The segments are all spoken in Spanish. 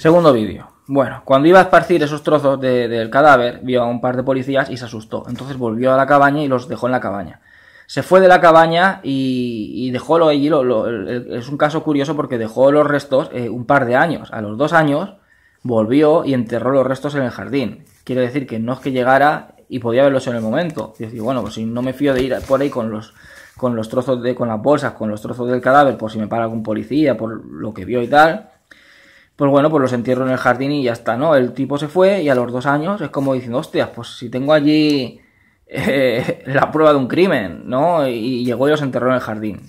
Segundo vídeo. Bueno, cuando iba a esparcir esos trozos del de, cadáver, vio a un par de policías y se asustó. Entonces volvió a la cabaña y los dejó en la cabaña. Se fue de la cabaña y, y dejó lo, allí. es un caso curioso porque dejó los restos eh, un par de años. A los dos años volvió y enterró los restos en el jardín. Quiere decir que no es que llegara y podía verlos en el momento. Y decir, bueno, pues si no me fío de ir por ahí con los, con los trozos de, con las bolsas, con los trozos del cadáver, por si me para algún policía, por lo que vio y tal, pues bueno, pues los entierro en el jardín y ya está, ¿no? El tipo se fue y a los dos años es como diciendo, hostias, pues si tengo allí eh, la prueba de un crimen, ¿no? Y llegó y los enterró en el jardín.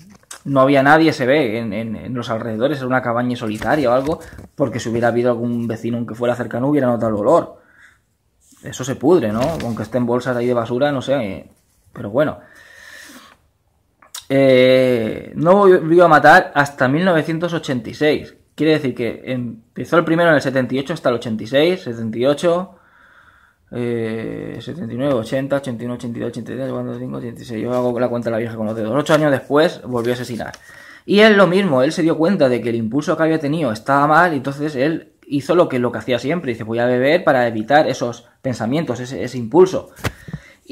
No había nadie, se ve, en, los alrededores, era una cabaña solitaria o algo, porque si hubiera habido algún vecino, aunque fuera cercano, hubiera notado el olor. Eso se pudre, ¿no? Aunque esté en bolsas ahí de basura, no sé. pero bueno. Eh, no volvió a matar hasta 1986 Quiere decir que empezó el primero en el 78 hasta el 86, 78, 79, 80, 81, 82, 83, 85, 86. Yo hago la cuenta de la vieja con los dedos. Ocho años después volvió a asesinar. Y él lo mismo, él se dio cuenta de que el impulso que había tenido estaba mal, y entonces él hizo lo que, lo que hacía siempre. Dice, voy a beber para evitar esos pensamientos, ese, ese impulso.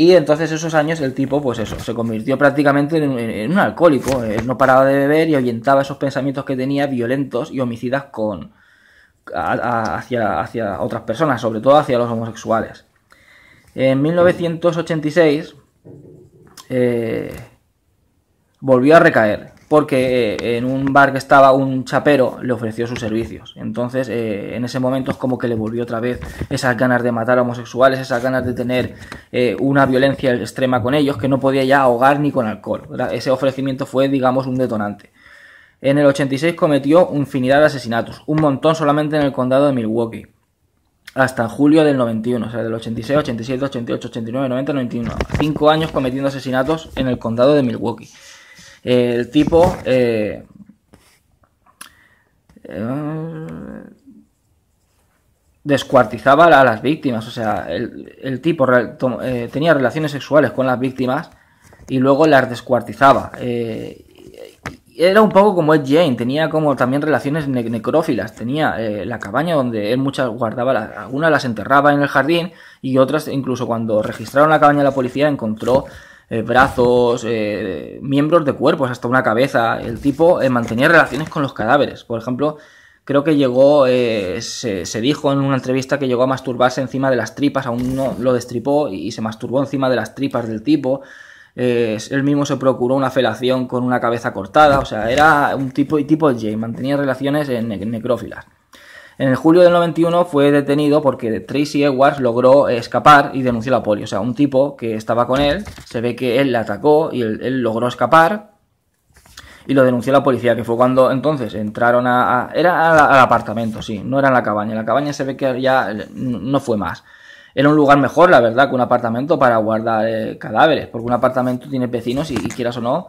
Y entonces esos años el tipo, pues eso, se convirtió prácticamente en, un alcohólico. Eh, no paraba de beber y ahuyentaba esos pensamientos que tenía violentos y homicidas con, hacia, hacia otras personas, sobre todo hacia los homosexuales. En 1986 eh, volvió a recaer porque eh, en un bar que estaba un chapero le ofreció sus servicios. Entonces, eh, en ese momento es como que le volvió otra vez esas ganas de matar a homosexuales, esas ganas de tener eh, una violencia extrema con ellos que no podía ya ahogar ni con alcohol. Ese ofrecimiento fue, digamos, un detonante. En el 86 cometió infinidad de asesinatos, un montón solamente en el condado de Milwaukee. Hasta julio del 91, o sea, del 86, 87, 88, 89, 90, 91. Cinco años cometiendo asesinatos en el condado de Milwaukee el tipo... Eh, descuartizaba a las víctimas, o sea, el, tipo eh, tenía relaciones sexuales con las víctimas y luego las descuartizaba. Eh, era un poco como Ed Jane, tenía como también relaciones necrófilas, tenía la cabaña donde él muchas guardaba, algunas las enterraba en el jardín y otras incluso cuando registraron la cabaña la policía encontró eh, brazos, eh, miembros de cuerpos, hasta una cabeza. El tipo eh, mantenía relaciones con los cadáveres. Por ejemplo, creo que llegó, se, dijo en una entrevista que llegó a masturbarse encima de las tripas, aún no lo destripó y, se masturbó encima de las tripas del tipo. él mismo se procuró una felación con una cabeza cortada, o sea, era un tipo, y tipo J, mantenía relaciones en necrófilas. En el julio del 91 fue detenido porque Tracy Edwards logró escapar y denunció la poli. O sea, un tipo que estaba con él, se ve que él la atacó y él, logró escapar y lo denunció a la policía, que fue cuando entonces entraron a... era al, apartamento, sí, no era en la cabaña. la cabaña se ve que ya no fue más. Era un lugar mejor, la verdad, que un apartamento para guardar eh, cadáveres, porque un apartamento tiene vecinos y quieras o no,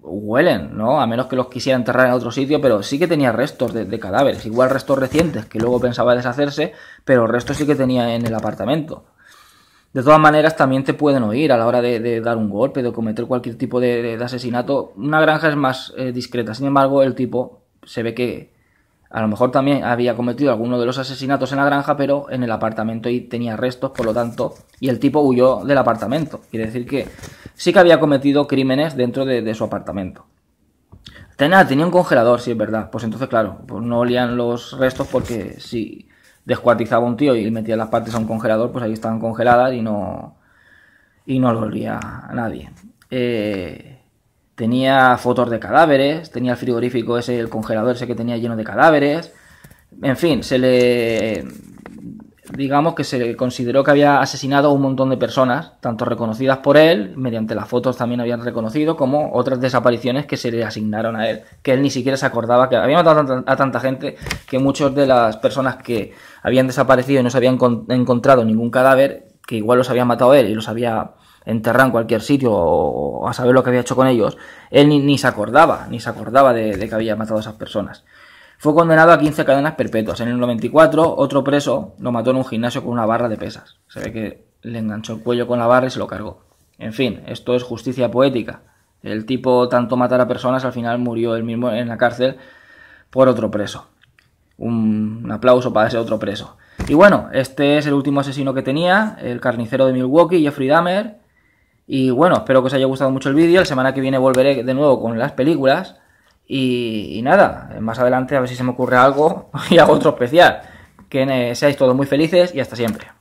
huelen, ¿no? A menos que los quisiera enterrar en otro sitio, pero sí que tenía restos de, cadáveres, igual restos recientes que luego pensaba deshacerse, pero restos sí que tenía en el apartamento. De todas maneras, también te pueden oír a la hora de, dar un golpe, de cometer cualquier tipo de, asesinato. Una granja es más eh, discreta, sin embargo, el tipo se ve que a lo mejor también había cometido alguno de los asesinatos en la granja, pero en el apartamento y tenía restos, por lo tanto, y el tipo huyó del apartamento. Quiere decir que sí que había cometido crímenes dentro de, su apartamento. Tenía, ah, tenía un congelador, sí, es verdad. Pues entonces, claro, pues no olían los restos porque si descuartizaba un tío y metía las partes a un congelador, pues ahí estaban congeladas y no, y no lo olía nadie. Eh, tenía fotos de cadáveres, tenía el frigorífico ese, el congelador ese que tenía lleno de cadáveres. En fin, se le, digamos que se consideró que había asesinado a un montón de personas, tanto reconocidas por él, mediante las fotos también habían reconocido, como otras desapariciones que se le asignaron a él, que él ni siquiera se acordaba que había matado a tanta gente que muchas de las personas que habían desaparecido y no se habían encontrado ningún cadáver, que igual los había matado él y los había enterrado en cualquier sitio o a saber lo que había hecho con ellos, él ni, ni se acordaba, ni se acordaba de que había matado a esas personas. Fue condenado a 15 cadenas perpetuas. En el 94, otro preso lo mató en un gimnasio con una barra de pesas. Se ve que le enganchó el cuello con la barra y se lo cargó. En fin, esto es justicia poética. El tipo tanto matar a personas, al final murió él mismo en la cárcel por otro preso. Un, aplauso para ese otro preso. Y bueno, este es el último asesino que tenía, el carnicero de Milwaukee, Jeffrey Dahmer. Y bueno, espero que os haya gustado mucho el vídeo. La semana que viene volveré de nuevo con las películas. Y, nada, más adelante a ver si se me ocurre algo y hago otro especial. Que seáis todos muy felices y hasta siempre.